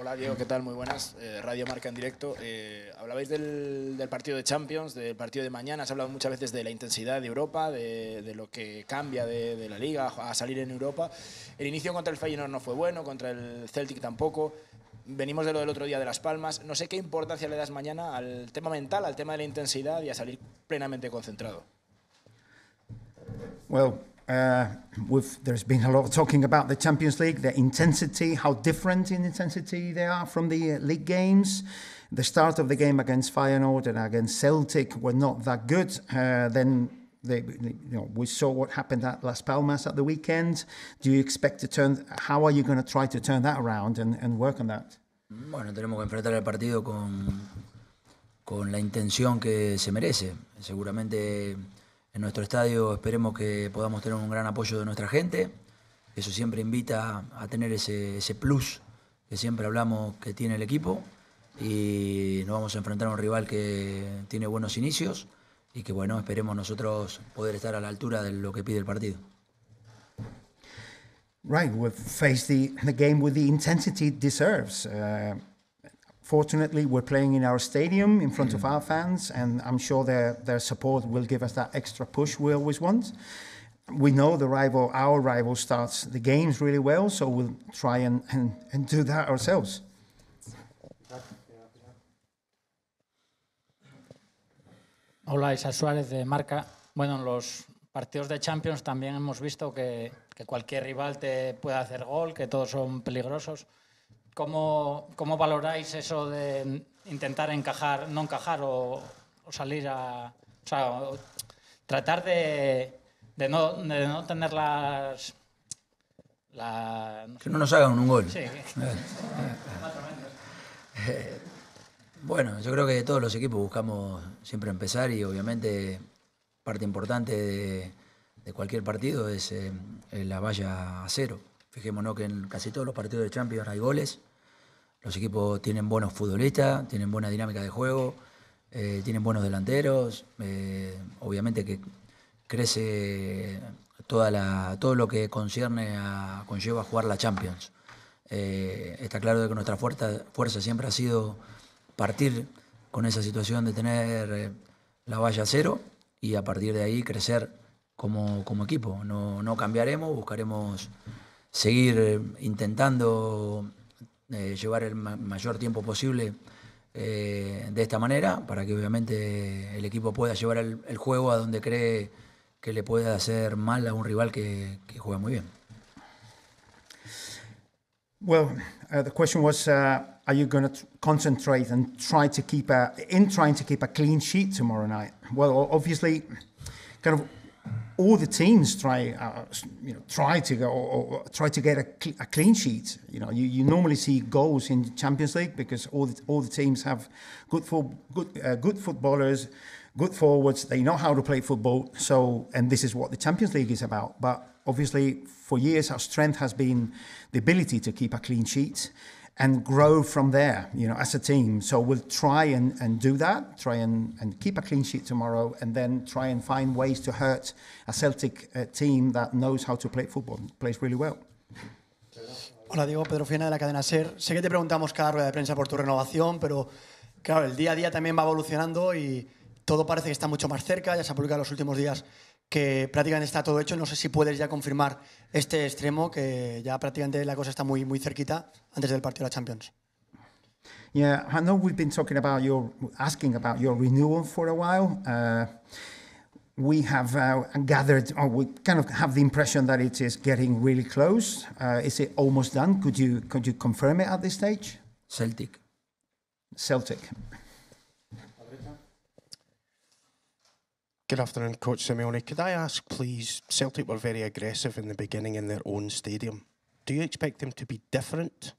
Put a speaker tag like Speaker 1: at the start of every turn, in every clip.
Speaker 1: Hola Diego, ¿qué tal? Muy buenas. Eh, Radio Marca en directo. Eh, hablabais del, del, partido de Champions, del partido de mañana. Has hablado muchas veces de la intensidad de Europa, de, de lo que cambia de, de, la liga a salir en Europa. El inicio contra el Feyenoord no fue bueno, contra el Celtic tampoco. Venimos de lo del otro día de Las Palmas. No sé qué importancia le das mañana al tema mental, al tema de la intensidad y a salir plenamente concentrado.
Speaker 2: Bueno, Uh, there's been a lot of talking about the Champions League, the intensity, how different in intensity they are from the uh, league games. The start of the game against Feyenoord and against Celtic were not that good. Uh, then they, you know, we saw what happened at Las Palmas at the weekend. Do you expect to turn? How are you going to try to turn that around and, and work on that?
Speaker 1: Bueno, tenemos que enfrentar el partido con, con la intención que se merece. Seguramente. en nuestro estadio esperemos que podamos tener un gran apoyo de nuestra gente. Eso siempre invita a tener ese, plus que siempre hablamos que tiene el equipo. Y nos vamos a enfrentar a un rival que tiene buenos inicios y que bueno, esperemos nosotros poder estar a la altura de lo que pide el partido.
Speaker 2: Right, we've faced the, game with the intensity it deserves. Uh, Fortunately, we're playing in our stadium in front mm. of our fans, and I'm sure their, their support will give us that extra push we always want. We know the rival, our rival starts the games really well, so we'll try and, and, and do that ourselves.
Speaker 1: Hola, Isa Suárez de Marca. Bueno, en los partidos de Champions también hemos visto que, que cualquier rival te puede hacer gol, que todos son peligrosos. ¿Cómo, ¿Cómo, valoráis eso de intentar encajar, no encajar o, salir a... O sea, tratar de, no, no tener las... Que no nos hagan un gol. Sí. bueno, yo creo que todos los equipos buscamos siempre empezar y obviamente parte importante de, cualquier partido es eh, la valla a cero. Fijémonos que en casi todos los partidos de Champions hay goles los equipos tienen buenos futbolistas, tienen buena dinámica de juego, eh, tienen buenos delanteros. Eh, obviamente que crece todo lo que concierne a, conlleva jugar la Champions. Eh, está claro que nuestra fuerza, siempre ha sido partir con esa situación de tener la valla cero y a partir de ahí crecer como, equipo. No, no cambiaremos, buscaremos seguir intentando eh, llevar el ma mayor tiempo posible eh, de esta manera, para que obviamente el equipo pueda llevar el, el, juego a donde cree que le puede hacer mal a un rival que, que juega muy bien.
Speaker 2: Well, uh, the question was, uh, are you going to concentrate and try to keep a in trying to keep a clean sheet tomorrow night? Well, obviously, kind of all the teams try, uh, you know, try to go or, or try to get a, cl- a, clean sheet. You know, you, you normally see goals in Champions League because all the, all the teams have good for good uh, good footballers, good forwards. They know how to play football. So, and this is what the Champions League is about. But obviously, for years, our strength has been the ability to keep a clean sheet and grow from there, you know, as a team. So we'll try and, and do that, try and, and keep a clean sheet tomorrow, and then try and find ways to hurt a Celtic uh, team that knows how to play football, plays really well. Hola Diego, Pedro Fiena de la cadena SER. Sé que te
Speaker 1: preguntamos cada rueda de prensa por tu renovación, pero claro, el día a día también va evolucionando y todo parece que está mucho más cerca, ya se ha publicado en los últimos días que prácticamente está todo hecho. No sé si puedes ya confirmar este extremo, que ya prácticamente la cosa está muy, muy cerquita antes del partido de la Champions.
Speaker 2: Yeah, I know we've been talking about your asking about your renewal for a while. Uh, we have uh, gathered, or we kind of have the impression that it is getting really close. Uh, is it almost done? Could you could you confirm it at this stage? Celtic. Celtic. Good afternoon, Coach Simeone. Could I ask, please? Celtic were very aggressive in the beginning in their own stadium. Do you expect them to be different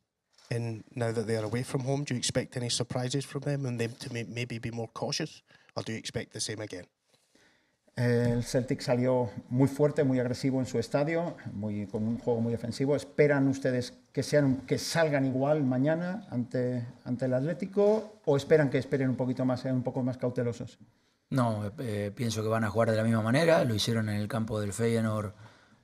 Speaker 2: in now that they are away from home? Do you expect any surprises from them and them to maybe be more cautious, or do you expect the same again? El Celtic salió muy fuerte, muy agresivo en su estadio, muy, con un juego muy ofensivo. ¿Esperan ustedes que, sean, que salgan igual mañana ante, ante el Atlético o esperan que esperen un poquito más, sean eh, un poco más cautelosos?
Speaker 1: No, eh, pienso que van a jugar de la misma manera. Lo hicieron en el campo del Feyenoord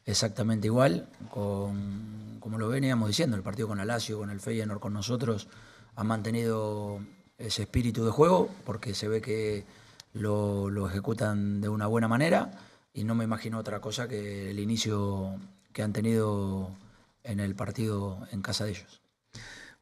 Speaker 1: exactamente igual. como lo veníamos diciendo, el partido con Alacio, con el Feyenoord, con nosotros, han mantenido ese espíritu de juego porque se ve que lo ejecutan de una buena manera y no me imagino otra cosa que el inicio que han tenido en el partido en casa de ellos.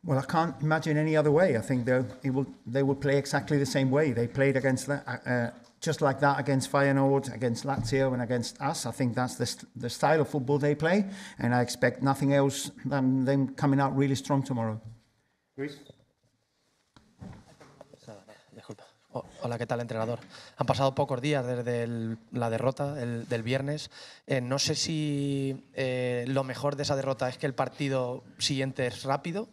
Speaker 2: Well, I can't imagine any other way. I think they will, they will play exactly the same way. They played against uh, uh, just like that against Feyenoord, against Lazio, and against us. I think that's the, st the style of football they play, and I expect nothing else than them coming out really strong tomorrow.
Speaker 1: Luis. Hola, ¿qué tal, entrenador? Han pasado pocos días desde la derrota el, del viernes. Eh, no sé si eh, lo mejor de esa derrota es que el partido siguiente es rápido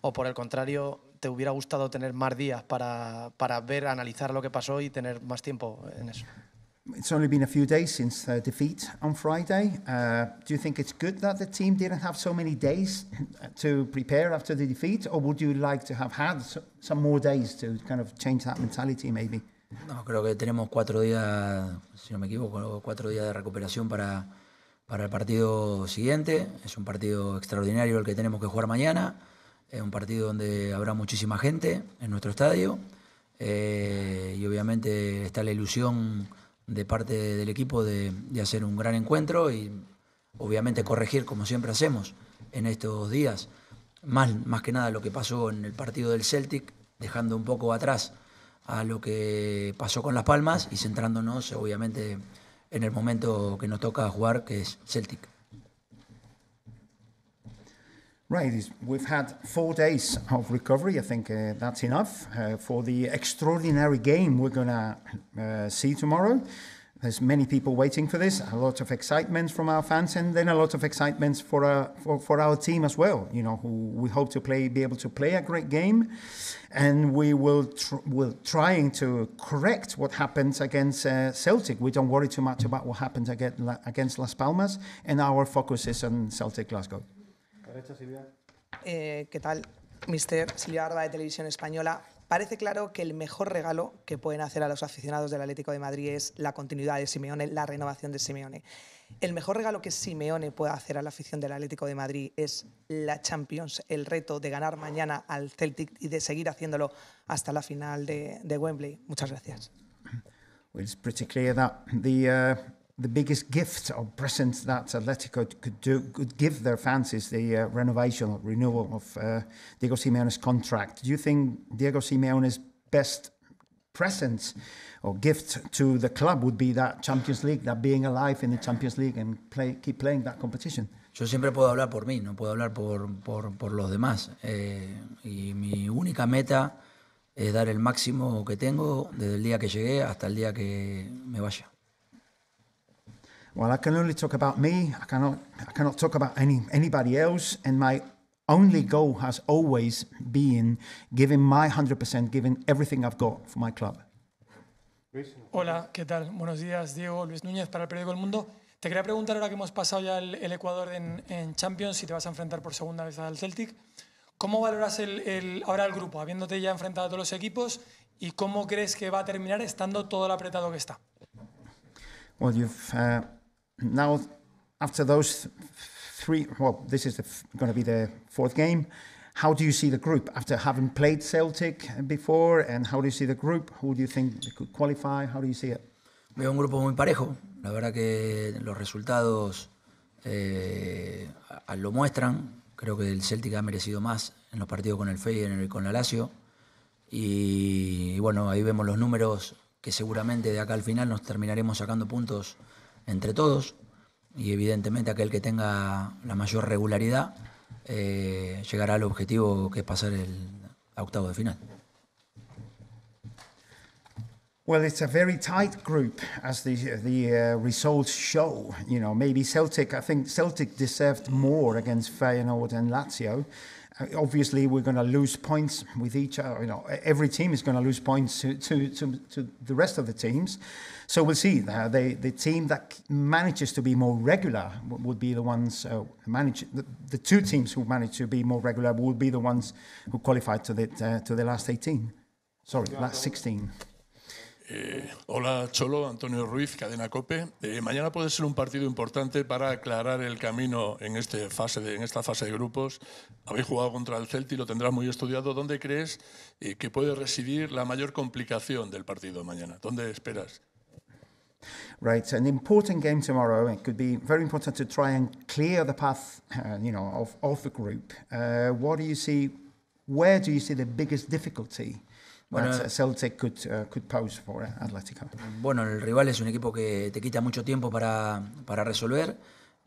Speaker 1: o por el contrario, te hubiera gustado tener más días para, para ver, analizar lo que pasó y tener más tiempo en eso?
Speaker 2: It's only been a few days since the defeat on Friday. Uh, do you think it's good that the team didn't have so many days to prepare after the defeat, or would you like to have had some more days to kind of change that mentality, maybe?
Speaker 1: No, creo que tenemos cuatro días, si no me equivoco, cuatro días de recuperación para, para el partido siguiente. Es un partido extraordinario el que tenemos que jugar mañana. Es un partido donde habrá muchísima gente en nuestro estadio eh, y obviamente está la ilusión de parte del equipo de, hacer un gran encuentro y obviamente corregir como siempre hacemos en estos días, más, más que nada lo que pasó en el partido del Celtic, dejando un poco atrás a lo que pasó con Las Palmas y centrándonos obviamente en el momento que nos toca jugar, que es Celtic.
Speaker 2: Right, we've had four days of recovery. I think uh, that's enough uh, for the extraordinary game we're going to uh, see tomorrow. There's many people waiting for this. A lot of excitement from our fans, and then a lot of excitement for our uh, for, for our team as well. You know, who we hope to play, be able to play a great game, and we will tr- trying to correct what happened against uh, Celtic. We don't worry too much about what happened against Las Palmas, and our focus is on Celtic Glasgow.
Speaker 1: Eh, ¿Qué tal, Mister Silvia de Televisión Española? Parece claro que el mejor regalo que pueden hacer a los aficionados del Atlético de Madrid es la continuidad de Simeone, la renovación de Simeone. El mejor regalo que Simeone puede hacer a la afición del Atlético de Madrid es la Champions, el reto de ganar mañana al Celtic y de seguir haciéndolo hasta la final de, Wembley. Muchas gracias.
Speaker 2: it's pretty clear that the, uh, the biggest gift or present that Atletico could do could give their fans is the uh, renovation or renewal of uh, Diego Simeone's contract. Do you think Diego Simeone's best present or gift to the club would be that Champions League, that being alive in the Champions League and play, keep playing that competition?
Speaker 1: Yo siempre puedo hablar por mí, no puedo hablar por, los demás. Eh, y mi única meta es dar el máximo que tengo desde el día que llegué hasta el día que me vaya.
Speaker 2: Well, I can only talk about me. I cannot, I cannot talk about any, anybody else. And my only goal has always been giving my 100%, giving everything I've got for my club.
Speaker 1: Hola, ¿qué tal? Buenos días, Diego Luis Núñez para el Periódico El Mundo. Te quería preguntar ahora que hemos pasado ya el, Ecuador en, en, Champions, si te vas a enfrentar por segunda vez al Celtic, ¿cómo valoras el, el, ahora el grupo, habiéndote ya enfrentado a todos los equipos, y cómo crees que va a terminar estando todo lo apretado que está?
Speaker 2: Well, you've, uh now, after those three, well, this is going to be the fourth game. How do you see the group after having played Celtic before? And how do you see the group? Who do you think could qualify? How do you see it? Veo un grupo muy parejo.
Speaker 1: La verdad que los resultados eh, lo muestran. Creo que el Celtic ha merecido más en los partidos con el Feyenoord y con la Lazio. y bueno, ahí vemos los números que seguramente de acá al final nos terminaremos sacando puntos entre todos y evidentemente aquel que tenga la mayor regularidad eh, llegará al objetivo que es pasar el octavo de final.
Speaker 2: Well, it's a very tight group, as the the uh, results show. You know, maybe Celtic. I think Celtic deserved more against Feyenoord and Lazio. Uh, obviously, we're going to lose points with each other. Uh, you know, every team is going to lose points to, to, to, to, the rest of the teams. So we'll see. Uh, the the team that manages to be more regular would be the ones uh, manage the, the two teams who manage to be more regular would be the ones who qualified to the uh, to the last eighteen. Sorry, last sixteen.
Speaker 1: Eh, hola Cholo, Antonio Ruiz, Cadena Cope. Eh, mañana puede ser un partido importante para aclarar el camino en, este esta fase de grupos. Habéis jugado contra el Celti, lo tendrás muy estudiado. ¿Dónde crees eh, que puede residir la mayor complicación del partido mañana? ¿Dónde esperas?
Speaker 2: Right, an important game tomorrow. It could be very important to try and clear the path, uh, of, the group. Uh, what do you see Where do you see the biggest difficulty that uh, Celtic could, uh, could pose for uh, Atlético?
Speaker 1: Bueno, el rival es un equipo que te quita mucho tiempo para, para resolver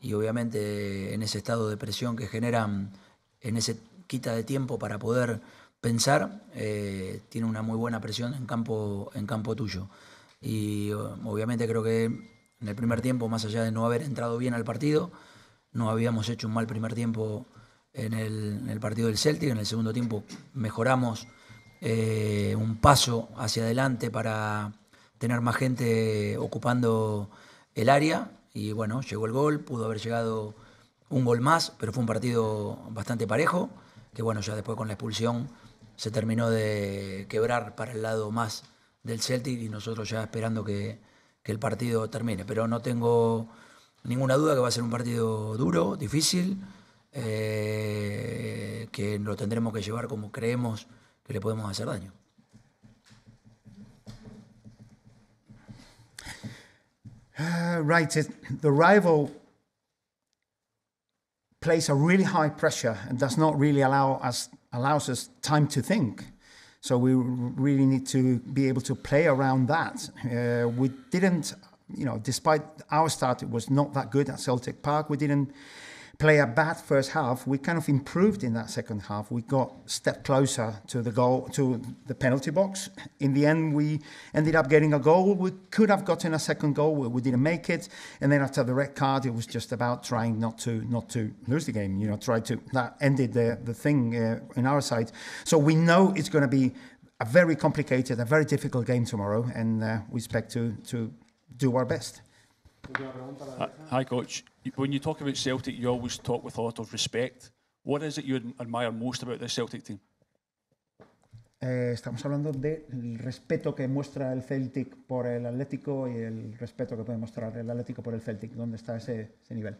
Speaker 1: y obviamente en ese estado de presión que generan, en ese quita de tiempo para poder pensar, eh, tiene una muy buena presión en campo, en campo tuyo. Y obviamente creo que en el primer tiempo, más allá de no haber entrado bien al partido, no habíamos hecho un mal primer tiempo en el, partido del Celtic. En el segundo tiempo mejoramos eh, un paso hacia adelante para tener más gente ocupando el área. Y bueno, llegó el gol, pudo haber llegado un gol más, pero fue un partido bastante parejo, que bueno, ya después con la expulsión se terminó de quebrar para el lado más del Celtic y nosotros ya esperando que el partido termine. Pero no tengo ninguna duda que va a ser un partido duro, difícil, Eh, que lo tendremos que llevar como
Speaker 2: creemos que le podemos hacer daño. Uh, right, it, the rival place a really high pressure and does not really allow us allows us time to think. So we really need to be able to play around that. Uh, we didn't, you know, despite our start, it was not that good at Celtic Park. We didn't play a bad first half, we kind of improved in that second half. We got step closer to the goal, to the penalty box. In the end, we ended up getting a goal. We could have gotten a second goal, we didn't make it. And then after the red card, it was just about trying not to not to lose the game. You know, try to that ended the the thing uh, in our side. So we know it's going to be a very complicated, a very difficult game tomorrow, and uh, we expect to to do our best. Hola ah, coach. When you talk Celtic, you always talk with a lot of respect. What is it you admire most Celtic eh, estamos hablando del respeto que muestra el Celtic por el Atlético y el respeto que puede mostrar el Atlético por el Celtic. ¿Dónde está ese, nivel?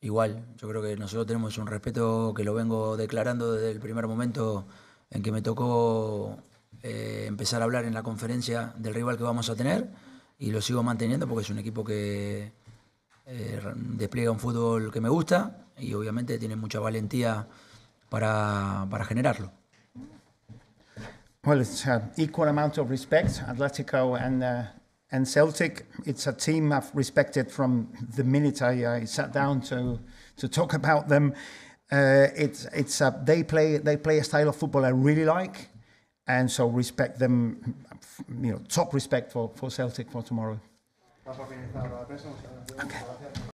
Speaker 1: Igual, yo creo que nosotros tenemos un respeto que lo vengo declarando desde el primer momento en que me tocó eh, empezar a hablar en la conferencia del rival que vamos a tener y lo sigo manteniendo porque es un equipo que eh, despliega un fútbol que me gusta y obviamente tiene mucha valentía para, para generarlo.
Speaker 2: Well, it's an uh, equal amount of respect, Atlético and, uh, and Celtic. It's a team I've respected from the minute I, I sat down to, to talk about them. Uh, it's it's a, they play they play a style of football I really like, and so respect them you know, top respect for, for Celtic for tomorrow. Okay.